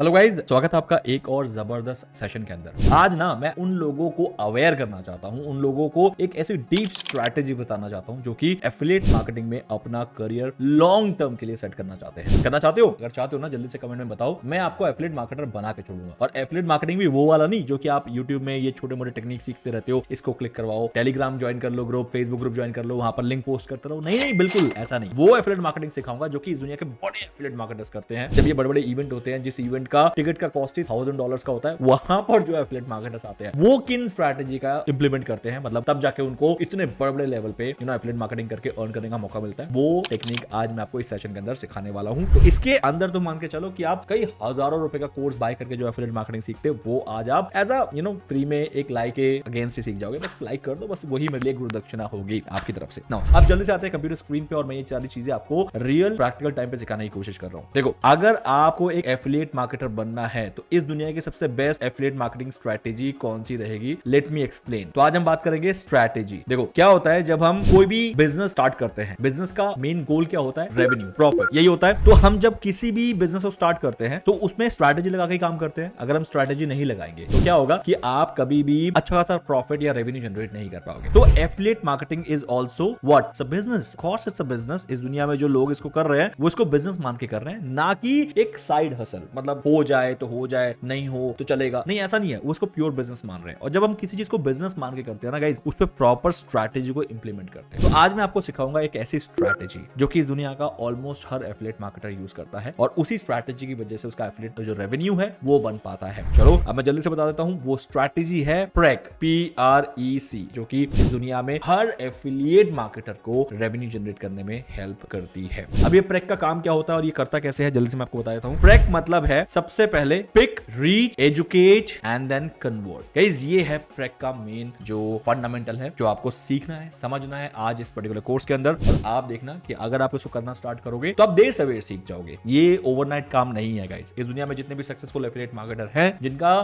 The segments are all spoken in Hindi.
हेलो गाइज स्वागत है आपका एक और जबरदस्त सेशन के अंदर आज ना मैं उन लोगों को अवेयर करना चाहता हूं उन लोगों को एक ऐसी डीप स्ट्रैटेजी बताना चाहता हूं जो कि एफिलेट मार्केटिंग में अपना करियर लॉन्ग टर्म के लिए सेट करना चाहते हैं करना चाहते हो अगर चाहते हो ना जल्दी से कमेंट में बताओ मैं आपको एफिलेट मार्केटर बना के छोड़ूंगा और एफिलेट मार्केटिंग भी वो वाला नहीं जो की आप यूट्यूब में ये छोटे मोटे टेक्निक सीखते रहते हो इसको क्लिक करवाओ टेलीग्राम ज्वाइन कर लो ग्रुप फेसबुक ग्रुप ज्वाइन कर लो वहां पर लिंक पोस्ट करते रहो नहीं नहीं बिल्कुल ऐसा नहीं वो एफिलेट मार्केटिंग सिखाऊंगा जो की इस दुनिया के बड़े एफिलेट मार्केटर्स करते हैं जब ये बड़े बड़े इवेंट होते हैं जिस इवेंट मार्केट का टिकट का कॉस्ट ही थाउजेंड डॉलर का होता है वहां पर जो एफिलेट मार्केटर्स आते हैं वो किन स्ट्रेटेजी का इंप्लीमेंट करते हैं मतलब तब जाके उनको इतने बड़े बड़े लेवल पे यू नो एफिलेट मार्केटिंग करके अर्न करने का मौका मिलता है वो टेक्निक आज मैं आपको इस सेशन के अंदर सिखाने वाला हूँ तो इसके अंदर तो मान के चलो कि आप कई हजारों रुपए का कोर्स बाय करके जो एफिलेट मार्केटिंग सीखते हैं वो आज आप as a you know free में एक लाइक के अगेंस्ट ही सीख जाओगे बस लाइक कर दो बस वही मेरे लिए गुरुदक्षिणा होगी आपकी तरफ से ना आप जल्दी से आते हैं कंप्यूटर स्क्रीन पे और मैं ये सारी चीजें आपको रियल प्रैक्टिकल टाइम पे सिखाने की कोशिश कर रहा हूँ देखो अगर आपको एक एफिलेट मार्केट मार्केटर बनना है तो इस दुनिया की सबसे बेस्ट एफिलेट मार्केटिंग स्ट्रेटेजी कौन सी रहेगी लेट मी एक्सप्लेन तो आज हम बात करेंगे स्ट्रेटेजी देखो क्या होता है जब हम कोई भी बिजनेस स्टार्ट करते हैं बिजनेस का मेन गोल क्या होता है रेवेन्यू प्रॉफिट यही होता है तो हम जब किसी भी बिजनेस को स्टार्ट करते हैं तो उसमें स्ट्रैटेजी लगा के काम करते हैं अगर हम स्ट्रैटेजी नहीं लगाएंगे तो क्या होगा कि आप कभी भी अच्छा खासा प्रॉफिट या रेवेन्यू जनरेट नहीं कर पाओगे तो affiliate marketing is also what business course it's business इस दुनिया में जो लोग इसको कर रहे हैं वो इसको बिजनेस मान के कर रहे हैं ना कि एक साइड हसल मतलब हो जाए तो हो जाए नहीं हो तो चलेगा नहीं ऐसा नहीं है उसको प्योर बिजनेस मान रहे हैं और जब हम किसी चीज को बिजनेस मान के करते हैं ना गाइज उस पर प्रॉपर स्ट्रैटेजी को इम्प्लीमेंट करते हैं तो आज मैं आपको सिखाऊंगा एक ऐसी स्ट्रैटेजी जो कि इस दुनिया का ऑलमोस्ट हर एफिलेट मार्केटर यूज करता है और उसी स्ट्रैटेजी की वजह से उसका एफिलेट तो जो रेवेन्यू है वो बन पाता है चलो अब मैं जल्दी से बता देता हूँ वो स्ट्रैटेजी है प्रेक पी आर ई सी जो कि इस दुनिया में हर एफिलियट मार्केटर को रेवेन्यू जनरेट करने में हेल्प करती है अब ये प्रेक e का काम क्या होता है और ये करता कैसे है जल्दी से मैं आपको बता देता हूँ प्रेक e मतलब है सबसे पहले pick reach educate and then convert guys ये है प्रेक का मेन जो फंडामेंटल है जो आपको सीखना है समझना है आज इस पर्टिकुलर कोर्स के अंदर आप देखना कि अगर आप इसको करना स्टार्ट करोगे तो आप देर सवेर सीख जाओगे ये ओवरनाइट काम नहीं है गाइज इस दुनिया में जितने भी सक्सेसफुल एफिलेट मार्केटर है जिनका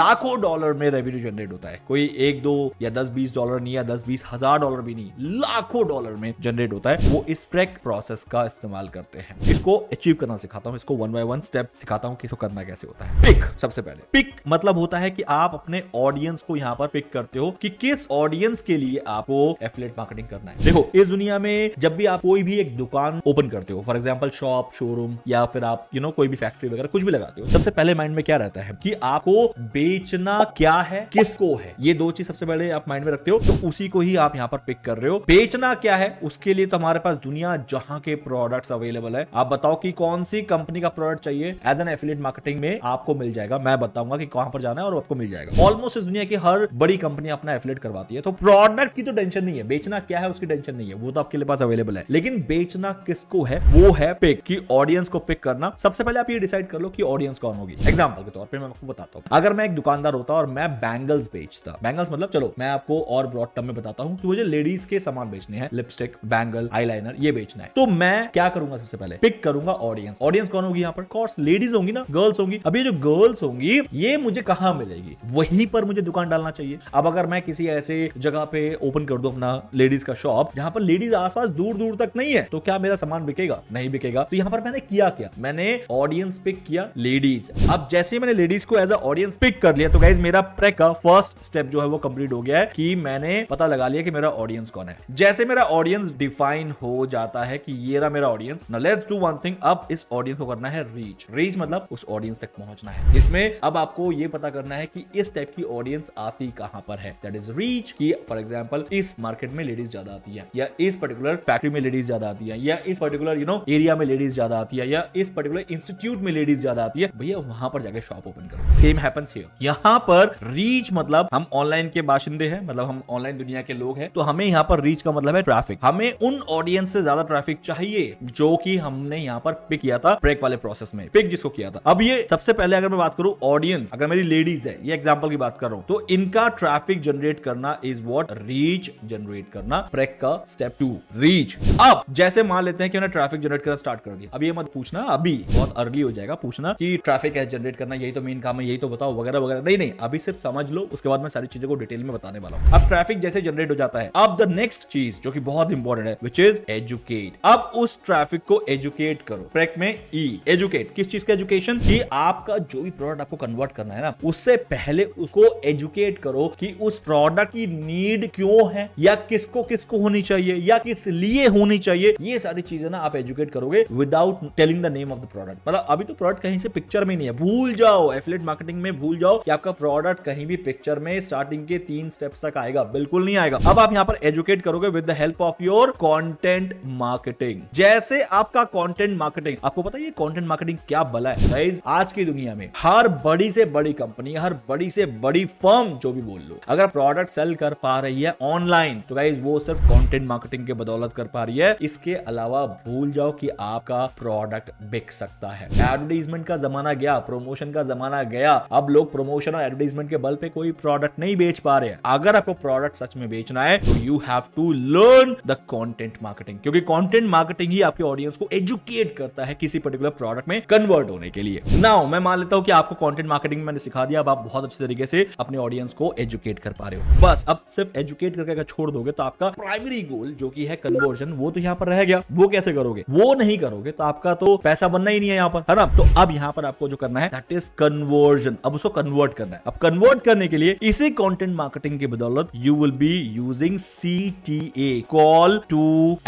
लाखों डॉलर में रेवेन्यू जनरेट होता है कोई एक दो या दस बीस डॉलर नहीं या दस बीस हजार डॉलर भी नहीं लाखों डॉलर में जनरेट होता है वो इस प्रेक प्रोसेस का इस्तेमाल करते हैं इसको अचीव करना सिखाता हूँ इसको वन बाय वन स्टेप सिखाता हूँ इसको तो करना कैसे होता है पिक सबसे पहले पिक मतलब होता है कि आप अपने ऑडियंस को यहाँ पर पिक करते हो कि किस ऑडियंस के लिए आपको एफलेट मार्केटिंग करना है देखो इस दुनिया में जब भी आप कोई भी एक दुकान ओपन करते हो फॉर एग्जाम्पल शॉप शोरूम या फिर आप यू you नो know, कोई भी फैक्ट्री वगैरह कुछ भी लगाते हो सबसे पहले माइंड में क्या रहता है कि आपको बेचना क्या है किसको है ये दो चीज सबसे पहले आप माइंड में रखते हो तो उसी को ही आप यहाँ पर पिक कर रहे हो बेचना क्या है उसके लिए तो हमारे पास दुनिया जहां के प्रोडक्ट्स अवेलेबल है आप बताओ कि कौन सी कंपनी का प्रोडक्ट चाहिए एज एन एफिलेट मार्केटिंग में आपको मिल जाएगा मैं बताऊंगा कि कहां पर जाना है और आपको मिल जाएगा ऑलमोस्ट इस दुनिया की हर बड़ी कंपनी अपना एफिलेट करवाती है तो प्रोडक्ट की तो टेंशन नहीं है बेचना क्या है उसकी टेंशन नहीं है वो तो आपके लिए पास अवेलेबल है लेकिन बेचना किसको है वो है पिक की ऑडियंस को पिक करना सबसे पहले आप ये डिसाइड कर लो कि ऑडियंस कौन होगी एग्जाम्पल के तौर पर मैं आपको बताता हूँ अगर मैं एक दुकानदार होता और मैं बैंगल्स बेचता बैंगल्स मतलब चलो मैं आपको और ब्रॉड टर्म में बताता हूँ कि मुझे लेडीज के सामान बेचने हैं लिपस्टिक बैंगल आईलाइनर ये बेचना है तो मैं क्या करूंगा सबसे पहले पिक करूंगा ऑडियंस ऑडियंस कौन होगी यहाँ पर कोर्स लेडीज होंगी ना गर्ल्स होंगी अब ये जो गर्ल्स होंगी ये मुझे कहा मिलेगी वहीं पर मुझे दुकान डालना चाहिए अब अगर मैं किसी ऐसे जगह पे ओपन कर दू अपना लेडीज का शॉप जहां पर लेडीज आसपास दूर दूर तक नहीं है तो क्या मेरा सामान बिकेगा नहीं बिकेगा तो यहाँ पर मैंने किया क्या मैंने ऑडियंस पिक किया लेडीज अब जैसे मैंने लेडीज को एज अ ऑडियंस पिक कर लिया तो गाइज मेरा प्रेक का फर्स्ट स्टेप जो है वो कंप्लीट हो गया है कि मैंने पता लगा लिया कि मेरा ऑडियंस कौन है जैसे मेरा ऑडियंस डिफाइन हो जाता है कि ये रहा मेरा audience let's do one thing अब इस ऑडियंस को करना है रीच रीच मतलब उस उस ऑडियंस तक पहुंचना है जिसमें अब आपको ये पता करना है कि इस टाइप की ऑडियंस आती कहां पर है दैट इज रीच की फॉर एग्जाम्पल इस मार्केट में लेडीज ज्यादा आती है या इस पर्टिकुलर फैक्ट्री में लेडीज ज्यादा आती है या इस पर्टिकुलर यू नो एरिया में लेडीज ज्यादा आती है या इस पर्टिकुलर इंस्टीट्यूट में लेडीज ज्यादा आती है भैया वहां पर जाकर शॉप ओपन करो सेम हैपन्स हियर यहाँ पर रीच मतलब हम ऑनलाइन के बाशिंदे हैं मतलब हम ऑनलाइन दुनिया के लोग हैं तो हमें यहाँ पर रीच का मतलब है ट्रैफिक हमें उन ऑडियंस से ज्यादा ट्रैफिक चाहिए जो कि हमने यहाँ पर पिक किया था ब्रेक वाले प्रोसेस में पिक जिसको किया था अब ये सबसे पहले अगर मैं बात करूँ ऑडियंस अगर मेरी लेडीज है ये एग्जाम्पल की बात कर रहा हूं तो इनका ट्रैफिक जनरेट करना इज वॉट रीच जनरेट करना प्रेक का स्टेप टू रीच अब जैसे मान लेते हैं कि उन्हें ट्रैफिक जनरेट करना स्टार्ट कर दिया अब ये मत पूछना अभी बहुत अर्ली हो जाएगा पूछना कि ट्रैफिक कैसे जनरेट करना यही तो मेन काम है यही तो बताओ वगैरह वगैरह नहीं नहीं अभी सिर्फ समझ लो उसके बाद मैं सारी चीजों को डिटेल में बताने वाला हूँ अब ट्रैफिक जैसे जनरेट हो जाता है अब द नेक्स्ट चीज जो की बहुत इंपॉर्टेंट है विच इज एजुकेट अब उस ट्रैफिक को एजुकेट करो प्रेक में ई e, एजुकेट किस चीज का एजुकेशन क्वेश्चन कि आपका जो भी प्रोडक्ट आपको कन्वर्ट करना है ना उससे पहले उसको एजुकेट करो कि उस प्रोडक्ट की नीड क्यों है या किसको किसको होनी चाहिए या किस लिए होनी चाहिए ये सारी चीजें ना आप एजुकेट करोगे without telling the name of the product मतलब अभी तो प्रोडक्ट कहीं से पिक्चर में नहीं है भूल जाओ एफलेट मार्केटिंग में भूल जाओ कि आपका प्रोडक्ट कहीं भी पिक्चर में स्टार्टिंग के तीन स्टेप्स तक आएगा बिल्कुल नहीं आएगा अब आप यहाँ पर एजुकेट करोगे with the help of your content marketing जैसे आपका कॉन्टेंट मार्केटिंग आपको पता है कॉन्टेंट मार्केटिंग क्या बला है गाइज आज की दुनिया में हर बड़ी से बड़ी कंपनी हर बड़ी से बड़ी फर्म जो भी बोल लो अगर प्रोडक्ट सेल कर पा रही है ऑनलाइन तो गाइज वो सिर्फ कॉन्टेंट मार्केटिंग के बदौलत कर पा रही है इसके अलावा भूल जाओ की आपका प्रोडक्ट बिक सकता है एडवर्टीजमेंट का जमाना गया प्रमोशन का जमाना गया अब लोग प्रमोशन और एडवर्टीजमेंट के बल पे कोई प्रोडक्ट नहीं बेच पा रहे अगर आपको प्रोडक्ट सच में बेचना है तो you have to learn the content marketing क्योंकि कंटेंट मार्केटिंग ही आपके ऑडियंस को एजुकेट करता है किसी पर्टिकुलर प्रोडक्ट में कन्वर्ट होने के लिए लिए नाउ मैं मान लेता हूँ कि आपको कंटेंट मार्केटिंग मैंने सिखा दिया अब आप बहुत अच्छे तरीके से अपने ऑडियंस को एजुकेट कर पा रहे हो बस अब सिर्फ एजुकेट करके अगर छोड़ दोगे तो आपका प्राइमरी गोल जो की है कन्वर्जन वो तो यहाँ पर रह गया वो कैसे करोगे वो नहीं करोगे तो आपका तो पैसा बनना ही नहीं है यहाँ पर है ना तो अब यहाँ पर आपको जो करना है दैट इज कन्वर्जन अब उसको कन्वर्ट करना है अब कन्वर्ट करने के लिए इसी कंटेंट मार्केटिंग की बदौलत you will be using C T A call to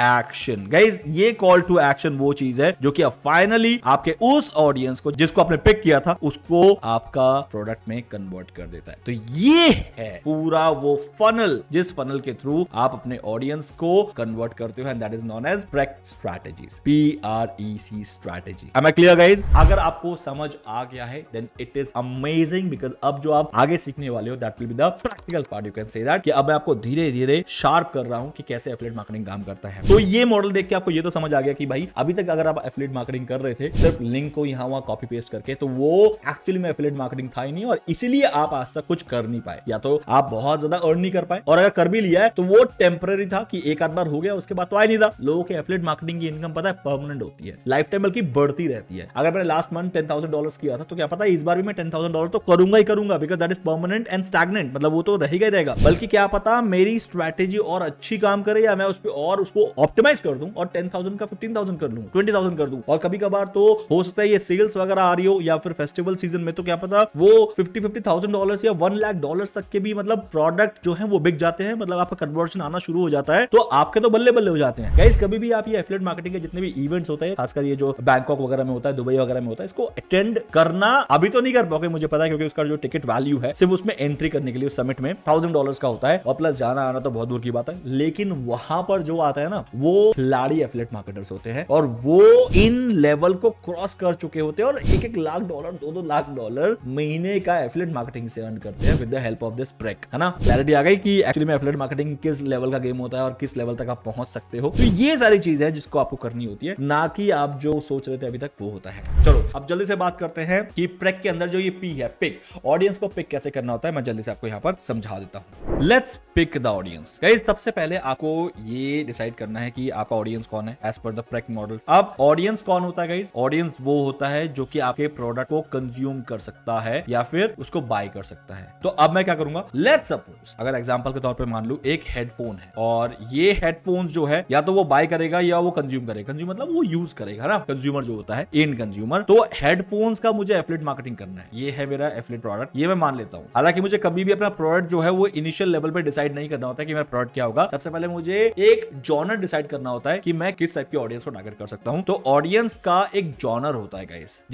action guys ये कॉल टू एक्शन वो चीज है जो कि अब फाइनली आपके उस ऑडियंस को जिसको आपने पिक किया था उसको आपका प्रोडक्ट में कन्वर्ट कर देता है तो ये है पूरा वो फनल जिस फनल के थ्रू आप अपने ऑडियंस को कन्वर्ट करते हो and that is known as PREC strategy P R E C strategy am I clear guys अगर आपको समझ आ गया है then it is amazing because अब जो आप आगे सीखने वाले हो that will be the practical part you can say that कि अब मैं आपको धीरे धीरे शार्प कर रहा हूं कि कैसे एफिलेट मार्केटिंग काम करता है तो ये मॉडल देख के आपको ये तो समझ आ गया कि भाई अभी तक अगर आप एफिलेट मार्केटिंग कर रहे थे सिर्फ लिंक को यहां वहां कॉपी कॉपी पेस्ट करके तो वो एक्चुअली में एफिलेट मार्केटिंग था ही नहीं और इसीलिए आप आज तक कुछ कर नहीं पाए या तो आप बहुत ज्यादा अर्न नहीं कर पाए और अगर कर भी लिया है तो वो टेम्पररी था कि एक आध बार हो गया उसके बाद तो आई नहीं था लोगों के एफिलेट मार्केटिंग की इनकम पता है परमानेंट होती है लाइफ टाइम बल्कि बढ़ती रहती है अगर मैंने last month ten thousand dollar किया था तो क्या पता इस बार भी मैं टेन थाउजेंड डॉलर तो करूंगा ही करूंगा because that is permanent and stagnant मतलब वो तो रहेगा ही रहेगा बल्कि क्या पता मेरी स्ट्रैटेजी और अच्छी काम करे या मैं उस पर और उसको ऑप्टिमाइज कर दूं और टेन थाउजेंड का फिफ्टीन थाउजेंड कर लू ट्वेंटी थाउजेंड कर दू और कभी कभार तो हो सकता है ये सेल्स वगैरह वगैरह आ रही हो या फिर फेस्टिवल सीजन में तो क्या पता वो फिफ्टी फिफ्टी थाउजेंड डॉलर या वन लाख डॉलर तक के भी मतलब प्रोडक्ट जो है वो बिक जाते हैं मतलब आपका कन्वर्शन आना शुरू हो जाता है तो आपके तो बल्ले बल्ले हो जाते हैं गाइज कभी भी आप ये एफिलेट मार्केटिंग के जितने भी इवेंट्स होते हैं खासकर ये जो बैंकॉक वगैरह में होता है दुबई वगैरह में होता है इसको अटेंड करना अभी तो नहीं कर पाओगे मुझे पता है क्योंकि उसका जो टिकट वैल्यू है सिर्फ उसमें एंट्री करने के लिए समिट में थाउजेंड डॉलर का होता है और प्लस जाना आना तो बहुत दूर की बात है लेकिन वहां पर जो आता है ना वो लाड़ी एफिलेट मार्केटर्स होते हैं और वो इन लेवल को क्रॉस कर चुके होते हैं और एक एक लाख डॉलर दो दो लाख डॉलर महीने का एफिलेट मार्केटिंग से अर्न करते हैं with the help of this PREC है ना क्लैरिटी आ गई कि एक्चुअली में एफिलेट मार्केटिंग किस लेवल का गेम होता है और किस लेवल तक आप पहुंच सकते हो तो ये सारी चीज है जिसको आपको करनी होती है ना कि आप जो सोच रहे थे अभी तक वो होता है चलो अब जल्दी से बात करते हैं कि प्रेक के अंदर जो ये पी है पिक ऑडियंस को पिक कैसे करना होता है मैं जल्दी से आपको यहाँ पर समझा देता हूँ let's pick the audience guys सबसे पहले आपको ये डिसाइड करना है कि आपका ऑडियंस कौन है as per the PREC model अब ऑडियंस कौन होता है गाइस ऑडियंस वो होता है जो कि आपके प्रोडक्ट को कंज्यूम कर सकता है या फिर उसको बाय कर सकता है तो अब मैं क्या करूंगा लेट सपोज अगर एग्जाम्पल के तौर पर मान लू एक हेडफोन है और ये हेडफोन जो है या तो वो बाय करेगा या वो कंज्यूम करेगा कंज्यूम मतलब वो यूज करेगा ना कंज्यूमर जो होता है इन कंज्यूमर तो हेडफोन्स का मुझे एफलेट मार्केटिंग करना है ये है मेरा एफलेट प्रोडक्ट ये मैं मान लेता हूँ हालांकि मुझे कभी भी अपना प्रोडक्ट जो है वो इनिशियल लेवल पर डिसाइड नहीं करना होता है कि मेरा प्रोडक्ट क्या होगा सबसे पहले मुझे एक जॉनर डिसाइड करना होता है कि मैं किस टाइप के ऑडियंस को टारगेट कर सकता हूँ तो ऑडियंस का एक जॉनर होता है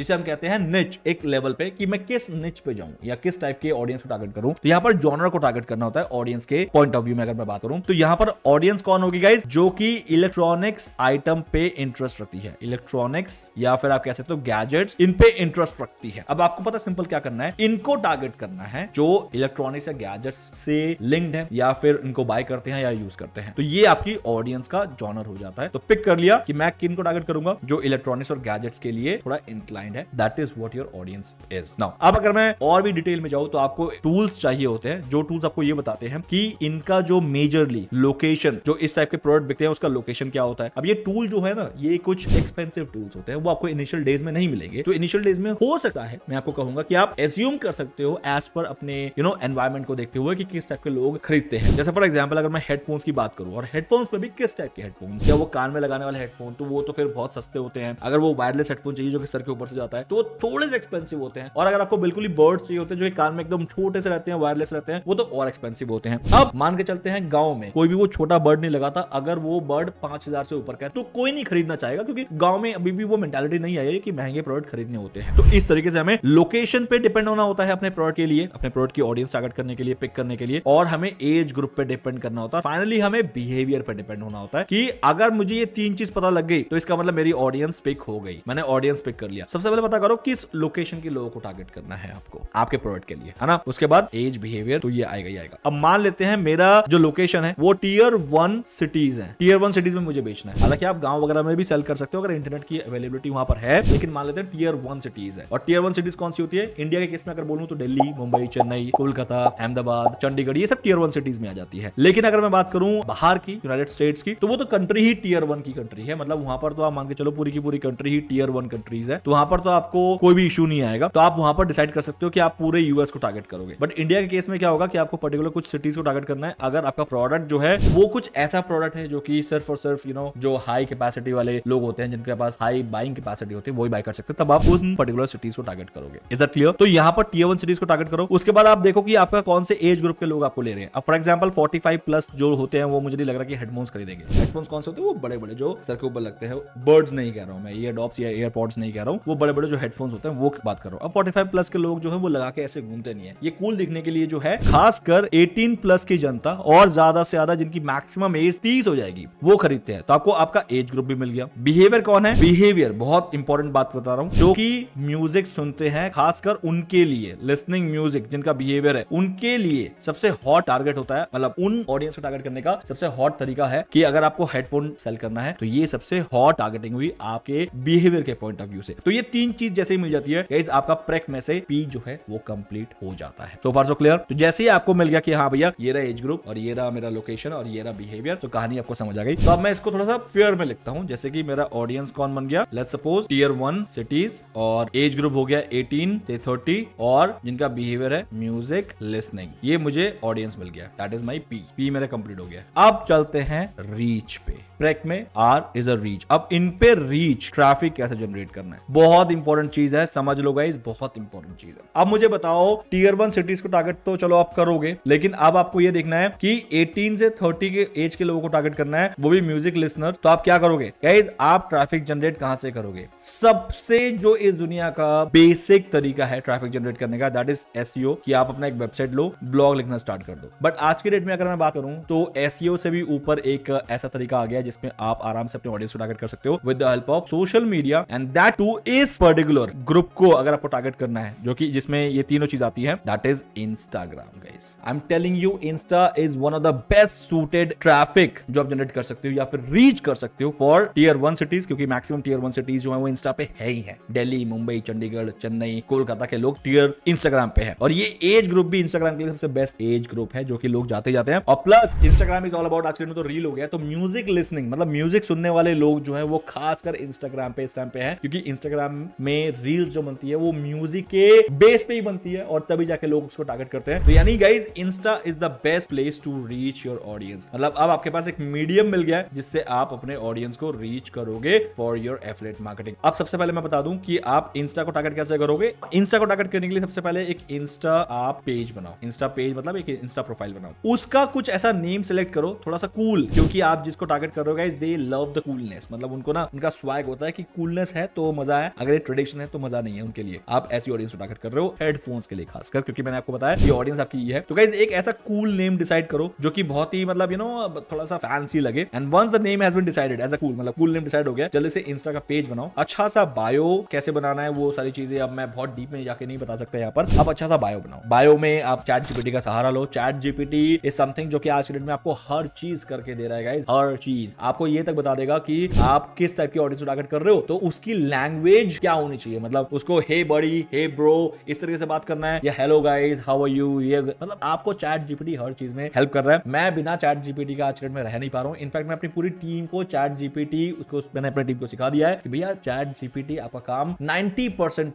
जिसे हम कहते हैं निच एक लेवल पे कि मैं किस निच पे जाऊं या किस टाइप के ऑडियंस को टारगेट करूं तो यहाँ पर जॉनर को टारगेट करना होता है ऑडियंस के पॉइंट ऑफ व्यू में अगर मैं बात करूं तो यहाँ पर ऑडियंस कौन होगी गाइज जो कि इलेक्ट्रॉनिक्स आइटम पे इंटरेस्ट रखती है इलेक्ट्रॉनिक्स या फिर आप कह सकते हो गैजेट गैजेट्स इन पे इंटरेस्ट रखती है अब आपको पता सिंपल क्या करना है इनको टारगेट करना है जो इलेक्ट्रॉनिक्स या गैजेट से लिंक्ड है या फिर इनको बाय करते हैं या यूज करते हैं तो ये आपकी ऑडियंस का जॉनर हो जाता है तो पिक कर लिया कि मैं किन को टारगेट करूंगा जो इलेक्ट्रॉनिक्स और गैजेट्स के लिए थोड़ा इंक्लाइन माइंड है that is what your audience is now अब अगर मैं और भी डिटेल में जाऊं तो आपको टूल्स चाहिए होते हैं जो टूल्स आपको ये बताते हैं कि इनका जो मेजरली लोकेशन जो इस टाइप के प्रोडक्ट बिकते हैं उसका लोकेशन क्या होता है अब ये टूल जो है ना ये कुछ एक्सपेंसिव टूल्स होते हैं वो आपको इनिशियल डेज में नहीं मिलेंगे तो इनिशियल डेज में हो सकता है मैं आपको कहूंगा कि आप एज्यूम कर सकते हो एज पर अपने यू नो एनवायरमेंट को देखते हुए कि किस टाइप के लोग खरीदते हैं जैसे फॉर एग्जाम्पल अगर मैं हेडफोन्स की बात करूँ और हेडफोन्स पर भी किस टाइप के हेडफोन्स क्या वो कान में लगाने वाले हेडफोन तो वो तो फिर बहुत सस्ते होते हैं अगर वो वायरलेस हेडफोन चाहिए जो कि सर के ऊपर से जाता है तो थोड़े से एक्सपेंसिव होते हैं और अगर आपको बिल्कुल ही बर्ड्स चाहिए होते हैं जो कान में एकदम छोटे से रहते हैं वायरलेस रहते हैं वो तो और एक्सपेंसिव होते हैं अब मान के चलते हैं गाँव में कोई भी वो छोटा बर्ड नहीं लगाता अगर वो बर्ड पांच से ऊपर का है तो कोई नहीं खरीदना चाहेगा क्योंकि गाँव में अभी भी वो मेंटेलिटी नहीं आई है कि महंगे प्रोडक्ट खरीदने होते हैं तो इस तरीके से हमें लोकेशन पे डिपेंड होना होता है अपने प्रोडक्ट के लिए अपने प्रोडक्ट की ऑडियंस टारगेट करने के लिए पिक करने के लिए और हमें एज ग्रुप पे डिपेंड करना होता है फाइनली हमें बिहेवियर पे डिपेंड होना होता है कि अगर मुझे ये तीन चीज पता लग गई तो इसका मतलब मेरी ऑडियंस पिक हो गई मैंने ऑडियंस पिक कर लिया सबसे पहले पता करो किस लोकेशन के लोगों को टारगेट करना है आपको आपके प्रोडक्ट के लिए है ना उसके बाद एज बिहेवियर तो ये आएगा ही आएगा अब मान लेते हैं मेरा जो लोकेशन है वो टीयर वन सिटीज है टीयर वन सिटीज में मुझे बेचना है हालांकि आप गांव वगैरह में भी सेल कर सकते हो अगर इंटरनेट की अवेलेबिलिटी वहां पर है लेकिन मान लेते हैं टीयर वन सिटीज है और टीयर वन सिटीज कौन सी होती है इंडिया के केस में अगर बोलूँ तो दिल्ली मुंबई चेन्नई कोलकाता अहमदाबाद चंडीगढ़ ये सब टीयर वन सिटीज में आ जाती है लेकिन अगर मैं बात करूं बाहर की यूनाइटेड स्टेट्स की तो वो तो कंट्री ही टीयर वन की कंट्री है मतलब वहां पर तो आप मान के चलो पूरी की पूरी कंट्री ही टीयर वन कंट्रीज है तो वहां पर तो आपको कोई भी इशू नहीं आएगा तो आप वहां पर डिसाइड कर सकते हो कि आप पूरे यूएस को टारगेट करोगे बट इंडिया के केस में क्या होगा कि आपको पर्टिकुलर कुछ सिटीज को टारगेट करना है अगर आपका प्रोडक्ट जो है वो कुछ ऐसा प्रोडक्ट है जो कि सिर्फ और सिर्फ यू नो जो हाई कैपेसिटी वाले लोग होते हैं जिनके पास हाई बाइंग कैपेसिटी होती है वही बाय कर सकते तब आप उन पर्टिकुलर सिटीज को टारगेट करोगे इज दैट क्लियर तो यहाँ पर टीयर वन सिटीज को टारगेट करो उसके बाद आप देखो कि आपका कौन से एज ग्रुप के लोग आपको ले रहे हैं अब फॉर एग्जाम्पल फोर्टी प्लस जो होते हैं वो मुझे नहीं लग रहा कि हेडफोन्स खरीदेंगे हेडफोन्स कौन से होते हैं वो बड़े बड़े जो सर के ऊपर लगते हैं बर्ड्स नहीं कह रहा हूँ मैं ईयर डॉप्स या एयरपॉड्स नहीं कह रहा हूँ वो बड़े बड़े बड़े जो हेडफोन्स होते हैं वो बात करो अब फोर्टी प्लस के लोग जो है वो लगा के ऐसे घूमते नहीं है ये कूल दिखने के लिए जो है खासकर एटीन प्लस की जनता और ज्यादा से ज्यादा जिनकी मैक्सिमम एज तीस हो जाएगी वो खरीदते हैं तो आपको आपका एज ग्रुप भी मिल गया बिहेवियर कौन है बिहेवियर बहुत इंपॉर्टेंट बात बता रहा हूँ जो की म्यूजिक सुनते हैं खासकर उनके लिए लिस्निंग म्यूजिक जिनका बिहेवियर है उनके लिए सबसे हॉट टारगेट होता है मतलब उन ऑडियंस को टारगेट करने का सबसे हॉट तरीका है कि अगर आपको हेडफोन सेल करना है तो ये सबसे हॉट टारगेटिंग हुई आपके बिहेवियर के पॉइंट ऑफ व्यू से तो ये तीन तीन चीज जैसे ही मिल जाती है गाइज आपका प्रेक में से पी जो है वो कंप्लीट हो जाता है सो फार सो क्लियर तो जैसे ही आपको मिल गया कि हाँ भैया ये रहा एज ग्रुप और ये रहा मेरा लोकेशन और ये रहा बिहेवियर तो कहानी आपको समझ आ गई तो अब मैं इसको थोड़ा सा फेयर में लिखता हूँ जैसे की मेरा ऑडियंस कौन बन गया let suppose tier one cities और एज ग्रुप हो गया एटीन से थर्टी और जिनका बिहेवियर है म्यूजिक लिसनिंग ये मुझे ऑडियंस मिल गया that is my P P मेरा कंप्लीट हो गया अब चलते हैं रीच पे ट्रैक में आर इज अ रीच अब इन पे रीच ट्रैफिक कैसे जनरेट करना है बहुत बहुत इंपॉर्टेंट चीज है समझ लो गाइज बहुत इंपॉर्टेंट चीज है अब मुझे बताओ टीयर वन सिटीज को टारगेट तो चलो आप करोगे लेकिन अब आपको ये देखना है कि 18 से 30 के एज के लोगों को टारगेट करना है वो भी म्यूजिक लिसनर तो आप क्या करोगे गाइज आप ट्रैफिक जनरेट कहां से करोगे सबसे जो इस दुनिया का बेसिक तरीका है ट्रैफिक जनरेट करने का दैट इज एस कि आप अपना एक वेबसाइट लो ब्लॉग लिखना स्टार्ट कर दो बट आज के डेट में अगर मैं बात करूं तो एस e से भी ऊपर एक ऐसा तरीका आ गया जिसमें आप आराम से अपने ऑडियंस को टारगेट कर सकते हो with the help of social media and that too is इस पर्टिकुलर ग्रुप को अगर आपको टारगेट करना है जो कि जिसमें ये तीनों चीज आती है that is Instagram guys I am telling you insta is one of the best suited traffic जो आप जनरेट कर सकते हो या फिर रीच कर सकते हो फॉर टीयर वन सिटीज क्योंकि मैक्सिमम टीयर वन सिटीज जो है वो इंस्टा पे है ही है दिल्ली मुंबई चंडीगढ़ चेन्नई कोलकाता के लोग टीयर इंस्टाग्राम पे है और ये एज ग्रुप भी इंस्टाग्राम के लिए सबसे बेस्ट एज ग्रुप है जो कि लोग जाते जाते हैं और plus Instagram is all about आज के तो रील हो गया तो म्यूजिक लिसनिंग मतलब म्यूजिक सुनने वाले लोग जो है वो खासकर इंस्टाग्राम पे इस टाइम पे है क्योंकि इंस्टाग्राम में रील जो बनती है वो म्यूजिक के बेस पे ही बनती है और तभी जाके लोग उसको टारगेट करते हैं तो यानी guys Insta is the best place to reach your audience मतलब अब आपके पास एक मीडियम मिल गया है जिससे आप अपने ऑडियंस को रीच करोगे फॉर योर एफलेट मार्केटिंग अब सबसे पहले मैं बता दूं कि आप इंस्टा को टारगेट कैसे करोगे इंस्टा को टारगेट करने के लिए सबसे पहले एक इंस्टा आप पेज बनाओ इंस्टा पेज मतलब एक इंस्टा प्रोफाइल बनाओ उसका कुछ ऐसा नेम सेलेक्ट करो थोड़ा सा कूल cool, क्योंकि आप जिसको टारगेट करोगे दे लव द कूलनेस मतलब उनको ना उनका स्वैग होता है कि कूलनेस है तो मजा है अगर फेवरेट ट्रेडिशन है तो मजा नहीं है उनके लिए आप ऐसी ऑडियंस टारगेट कर रहे हो हेडफोन्स के लिए खासकर क्योंकि मैंने आपको बताया कि ऑडियंस आपकी ये है तो गाइज एक ऐसा कूल नेम डिसाइड करो जो कि बहुत ही मतलब यू नो थोड़ा सा फैंसी लगे and once the name has been decided as a cool मतलब कूल नेम डिसाइड हो गया जल्दी से इंस्टा का पेज बनाओ अच्छा सा बायो कैसे बनाना है वो सारी चीजें अब मैं बहुत डीप में जाके नहीं बता सकता यहाँ पर आप अच्छा सा बायो बनाओ बायो में आप चैट जीपीटी का सहारा लो चैट जीपीटी इज समथिंग जो कि आज के डेट में आपको हर चीज करके दे रहा है गाइज हर चीज आपको ये तक बता देगा कि आप किस टाइप की ऑडियंस टारगेट कर रहे हो तो उसकी लैंग्वेज क्या होनी चाहिए मतलब उसको हे बड़ी हे ब्रो इस तरीके से बात करना है या hello guys how are you ये मतलब आपको चैट जीपीटी हर चीज में हेल्प कर रहा है मैं बिना चैट जीपीटी का आज में रह नहीं पा रहा हूँ इनफैक्ट मैं अपनी पूरी टीम को चैट जीपीटी उसको मैंने अपनी टीम को सिखा दिया है कि भैया चैट जीपीटी आपका काम नाइनटी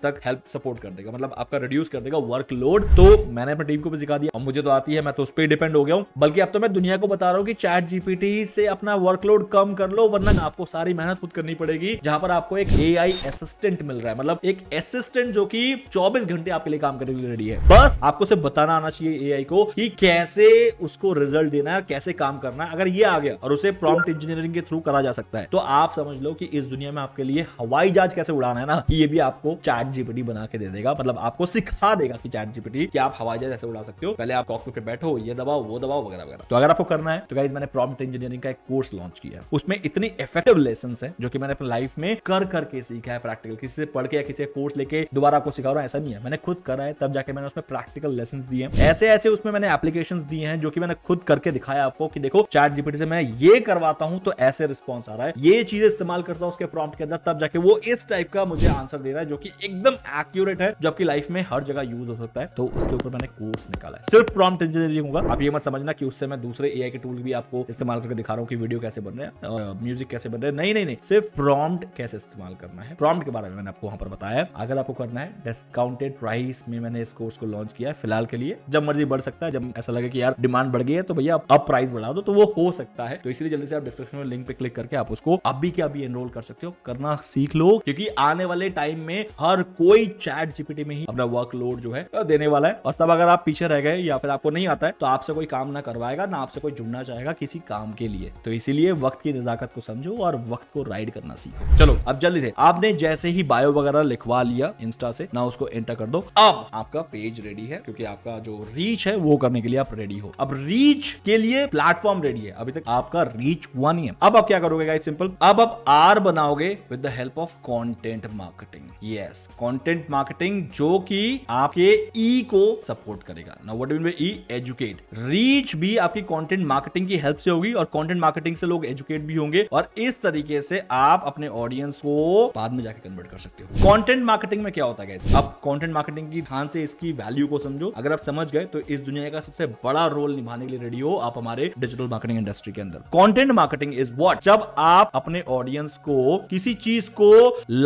तक हेल्प सपोर्ट कर देगा मतलब आपका रिड्यूस कर देगा वर्क लोड तो मैंने अपनी टीम को भी सिखा दिया और मुझे तो आती है मैं तो उस पर डिपेंड हो गया हूँ बल्कि अब तो मैं दुनिया को बता रहा हूँ कि चैट जीपीटी से अपना वर्कलोड कम कर लो वरना आपको सारी मेहनत खुद करनी पड़ेगी जहां पर आपको एक ए आई असिस्टेंट असिस्टेंट मिल रहा है मतलब एक असिस्टेंट जो कि 24 घंटे आपके लिए काम करने के लिए रेडी है बस आपको सिर्फ बताना आना चाहिए एआई को कि कैसे उसको रिजल्ट देना है कैसे काम करना है अगर ये आ गया और उसे प्रॉम्प्ट इंजीनियरिंग के थ्रू करा जा सकता है तो आप समझ लो कि इस दुनिया में आपके लिए हवाई जहाज कैसे उड़ाना है ना ये भी आपको चैट जीपीटी बना के दे देगा मतलब आपको सिखा देगा कि चैट जीपीटी कि आप हवाई जहाज कैसे उड़ा सकते हो पहले आप कॉकपिट पे बैठो ये दबाओ वो दबाओ वगैरह वगैरह तो अगर आपको करना है तो गाइज मैंने प्रॉम्प्ट इंजीनियरिंग का एक कोर्स लॉन्च किया है उसमें इतनी इफेक्टिव लेसन है जो कि मैंने अपने लाइफ में कर करके सीखा है प्रैक्टिकल किसी से पढ़ के या किसी कोर्स लेके दोबारा आपको सिखा रहा हूँ ऐसा नहीं है मैंने खुद करा है तब जाके मैंने उसमें प्रैक्टिकल लेसन दिए ऐसे ऐसे उसमें मैंने एप्लीकेशन दिए हैं जो कि मैंने खुद करके दिखाया आपको कि देखो चैट जीपीटी से मैं ये करवाता हूँ तो ऐसे रिस्पॉन्स आ रहा है ये चीज इस्तेमाल करता हूँ उसके प्रॉम्प्ट के अंदर तब जाके वो इस टाइप का मुझे आंसर दे रहा है जो कि एकदम एक्यूरेट है जबकि लाइफ में हर जगह यूज हो सकता है तो उसके ऊपर मैंने कोर्स निकाला है सिर्फ प्रॉम्प्ट इंजीनियरिंग होगा आप ये मत समझना कि उससे मैं दूसरे एआई के टूल भी आपको इस्तेमाल करके दिखा रहा हूँ कि वीडियो कैसे बन रहे हैं म्यूजिक कैसे बन रहे हैं नहीं नहीं नहीं सिर्फ प्रॉम्प्ट कैसे इस्तेमाल करना है प्रॉम्प्ट के बारे में मैंने आपको वहां पर बताया अगर आपको करना है डिस्काउंटेड प्राइस में मैंने इस कोर्स को लॉन्च किया है फिलहाल के लिए जब मर्जी बढ़ सकता है जब ऐसा लगे कि यार डिमांड बढ़ गई है तो भैया अब प्राइस बढ़ा दो तो वो हो सकता है तो इसलिए जल्दी से आप डिस्क्रिप्शन में लिंक पे क्लिक करके आप उसको अभी के अभी एनरोल कर सकते हो करना सीख लो क्योंकि आने वाले टाइम में हर कोई चैट जीपीटी में ही अपना वर्कलोड जो है देने वाला है और तब अगर आप पीछे रह गए या फिर आपको नहीं आता है तो आपसे कोई काम ना करवाएगा ना आपसे कोई जुड़ना चाहेगा किसी काम के लिए तो इसीलिए वक्त की नजाकत को समझो और वक्त को राइड करना सीखो चलो अब जल्दी से आपने जैसे ही बायो वगैरह लिखवा लिया इंस्टा से ना उसको एंटर कर दो अब आपका पेज रेडी है क्योंकि आपका जो रीच है वो करने के लिए आप रेडी हो अब रीच के लिए प्लेटफॉर्म रेडी है अभी तक आपका रीच हुआ नहीं है अब आप क्या करोगे गाइस सिंपल अब आप आर बनाओगे with the help of content marketing yes content marketing जो कि आपके ई e को सपोर्ट करेगा now what do mean by E educate reach भी आपकी कंटेंट मार्केटिंग की हेल्प से होगी और कंटेंट मार्केटिंग से लोग एजुकेट भी होंगे और इस तरीके से आप अपने ऑडियंस को बाद में जाके कन्वर्ट कन्वर्ट कर सकते हो कंटेंट मार्केटिंग में क्या होता है अब कंटेंट मार्केटिंग की ध्यान से इसकी वैल्यू को समझो अगर आप समझ गए तो इस दुनिया का सबसे बड़ा रोल निभाने के लिए रेडी हो आप हमारे डिजिटल मार्केटिंग इंडस्ट्री के अंदर कॉन्टेंट मार्केटिंग इज वॉट जब आप अपने ऑडियंस को किसी चीज को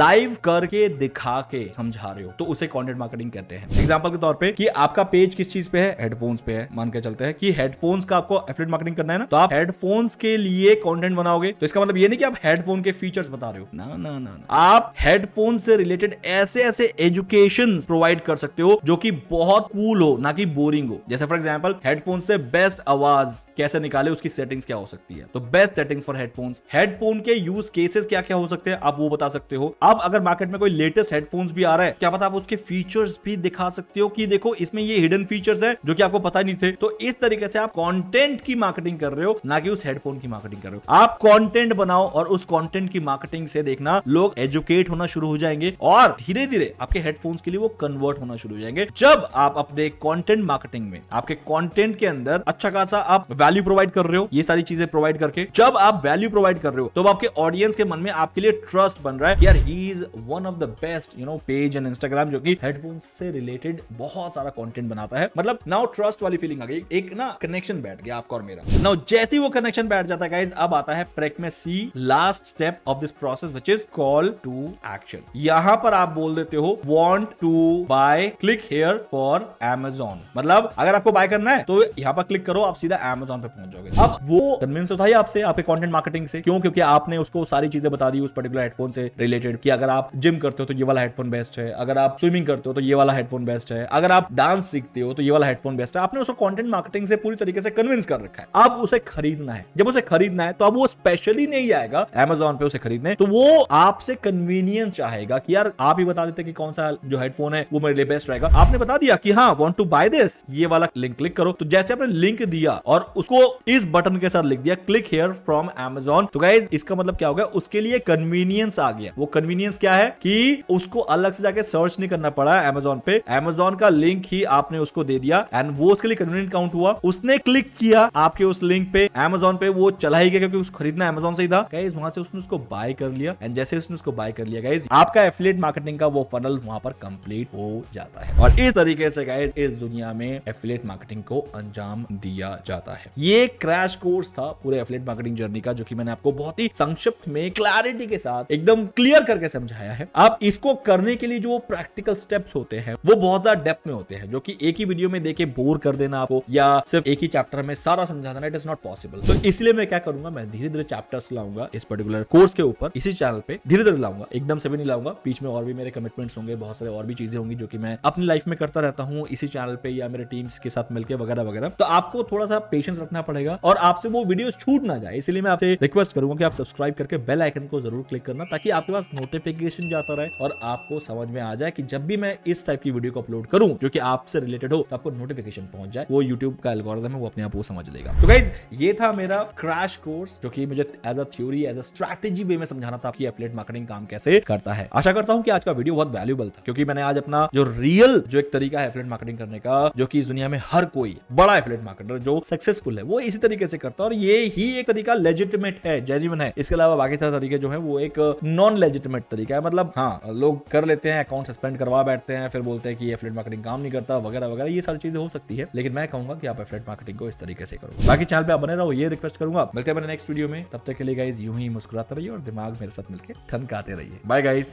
लाइव करके दिखा के समझा रहे हो तो उसे कॉन्टेंट मार्केटिंग कहते हैं एग्जाम्पल के तौर पर कि आपका पेज किस चीज पे है हेडफोन्स पे है मान के चलते हैं कि हेडफोन्स का आपको एफिलेट मार्केटिंग करना है ना तो आप हेडफोन्स के लिए कंटेंट बनाओगे तो इसका मतलब ये नहीं कि आप हेडफोन के फीचर्स बता रहे हो ना ना ना, ना। आप हेड आईफोन से रिलेटेड ऐसे ऐसे एजुकेशन प्रोवाइड कर सकते हो जो की बहुत कूल हो ना कि बोरिंग हो जैसे फॉर एग्जाम्पल हेडफोन से बेस्ट आवाज कैसे निकाले उसकी सेटिंग्स क्या हो सकती है तो best settings for headphones headphone के यूज केसेस क्या क्या हो सकते हैं आप वो बता सकते हो अब अगर मार्केट में कोई लेटेस्ट हेडफोन्स भी आ रहा है क्या पता आप उसके फीचर्स भी दिखा सकते हो कि देखो इसमें ये हिडन फीचर्स है जो कि आपको पता नहीं थे तो इस तरीके से आप कंटेंट की मार्केटिंग कर रहे हो ना कि उस हेडफोन की मार्केटिंग कर रहे हो आप कंटेंट बनाओ और उस कंटेंट की मार्केटिंग से देखना लोग एजुकेट होना शुरू शुरू हो जाएंगे और धीरे धीरे आपके हेडफोन्स के लिए वो कन्वर्ट होना शुरू हो जाएंगे जब आप अपने कॉन्टेंट मार्केटिंग में आपके कॉन्टेंट के अंदर अच्छा खासा आप वैल्यू प्रोवाइड कर रहे हो ये सारी चीजें प्रोवाइड करके जब आप वैल्यू प्रोवाइड कर रहे हो तो आपके ऑडियंस के मन में आपके लिए ट्रस्ट बन रहा है यार he is one of the best you know page and Instagram जो कि हेडफोन से रिलेटेड बहुत सारा कंटेंट बनाता है मतलब नाउ ट्रस्ट वाली फीलिंग आ गई एक ना कनेक्शन बैठ गया आपका और मेरा नाउ जैसे ही वो कनेक्शन बैठ जाता है गाइज अब आता है प्रेक में सी last step of this process which is call to action option यहाँ पर आप बोल देते हो want to buy click here for Amazon मतलब अगर आपको बाय करना है तो यहाँ पर क्लिक करो आप सीधा एमेजोन पे पहुंच जाओगे अब वो कन्विंस होता है आपसे आपके कॉन्टेंट मार्केटिंग से क्यों क्योंकि आपने उसको सारी चीजें बता दी उस पर्टिकुलर हेडफोन से रिलेटेड की अगर आप जिम करते हो तो ये वाला हेडफोन बेस्ट है अगर आप स्विमिंग करते हो तो ये वाला हेडफोन बेस्ट है अगर आप डांस सीखते हो तो ये वाला हेडफोन बेस्ट है आपने उसको कॉन्टेंट मार्केटिंग से पूरी तरीके से कन्विंस कर रखा है अब उसे खरीदना है जब उसे खरीदना है तो अब वो स्पेशली नहीं आएगा एमेजोन पे उसे खरीदने तो वो आपसे कन्वीनियंस चाहेगा कि यार आप ही बता देते कि कौन सा जो हेडफोन है वो मेरे लिए बेस्ट रहेगा आपने बता दिया कि हाँ वॉन्ट टू बाय दिस ये वाला लिंक क्लिक करो तो जैसे आपने लिंक दिया और उसको इस बटन के साथ लिख दिया क्लिक हेयर फ्रॉम एमेजोन तो गाइज इसका मतलब क्या हो गया उसके लिए कन्वीनियंस आ गया वो कन्वीनियंस क्या है कि उसको अलग से जाके सर्च नहीं करना पड़ा एमेजोन पे एमेजोन का लिंक ही आपने उसको दे दिया एंड वो उसके लिए कन्वीनियंट काउंट हुआ उसने क्लिक किया आपके उस लिंक पे एमेजोन पे वो चला ही गया क्योंकि उसको खरीदना एमेजोन से ही था गाइज वहां से उसने उसको बाय कर लिया एंड जैसे उसने उसको बाय कर लिया गाइज आपका एफिलेट मार्केटिंग का वो फनल वहां पर कंप्लीट हो जाता है और इस तरीके से गाइज इस दुनिया में एफिलेट मार्केटिंग को अंजाम दिया जाता है ये क्रैश कोर्स था पूरे एफिलेट मार्केटिंग जर्नी का जो कि मैंने आपको बहुत ही संक्षिप्त में क्लैरिटी के साथ एकदम क्लियर करके समझाया है आप इसको करने के लिए जो प्रैक्टिकल स्टेप्स होते हैं वो बहुत ज्यादा डेप्थ में होते हैं जो कि एक ही वीडियो में देखे बोर कर देना आपको या सिर्फ एक ही चैप्टर में सारा समझा देना इट इज नॉट पॉसिबल तो इसलिए मैं क्या करूंगा मैं धीरे धीरे चैप्टर्स लाऊंगा इस पर्टिकुलर कोर्स के ऊपर इसी चैनल पे धीरे धीरे लाऊंगा एकदम से नहीं लाऊंगा बीच में और भी मेरे कमिटमेंट्स होंगे बहुत सारे और भी चीजें होंगी जो कि मैं अपनी लाइफ में करता रहता हूँ इसी चैनल पे या मेरे टीम्स के साथ मिलकर वगैरह वगैरह तो आपको थोड़ा सा पेशेंस रखना पड़ेगा और आपसे वो वीडियो छूट ना जाए इसलिए मैं आपसे रिक्वेस्ट करूंगा कि आप सब्सक्राइब करके बेल आइकन को जरूर क्लिक करना ताकि आपके पास नोटिफिकेशन जाता रहे और आपको समझ में आ जाए कि जब भी मैं इस टाइप की वीडियो को अपलोड करूं जो कि आपसे रिलेटेड हो तो आपको नोटिफिकेशन पहुंच जाए वो यूट्यूब का एल्गोरिथम है वो अपने आप वो समझ लेगा तो गाइज ये था मेरा क्रैश कोर्स जो कि मुझे as a theory as a strategy way में समझाना था कि एफलेट मार्केटिंग काम कैसे करता है सकता है आशा करता हूँ कि आज का वीडियो बहुत वैल्यूबल था क्योंकि मैंने आज अपना जो रियल जो एक तरीका है एफिलेट मार्केटिंग करने का जो कि इस दुनिया में हर कोई बड़ा एफिलेट मार्केटर जो सक्सेसफुल है वो इसी तरीके से करता है और ये ही एक तरीका लेजिटिमेट है जेन्यून है इसके अलावा बाकी सारे तरीके जो है वो एक नॉन लेजिटिमेट तरीका है मतलब हाँ लोग कर लेते हैं अकाउंट सस्पेंड करवा बैठते हैं फिर बोलते हैं कि एफिलेट मार्केटिंग काम नहीं करता वगैरह वगैरह ये सारी चीजें हो सकती है लेकिन मैं कहूंगा कि आप एफिलेट मार्केटिंग को इस तरीके से करो बाकी चैनल पे आप बने रहो ये रिक्वेस्ट करूंगा मिलते हैं मेरे नेक्स्ट वीडियो में तब तक के लिए गाइज यूं ही मुस्कुराते रहिए और दिमाग मेरे साथ मिलकर ठनकाते रहिए बाय guys.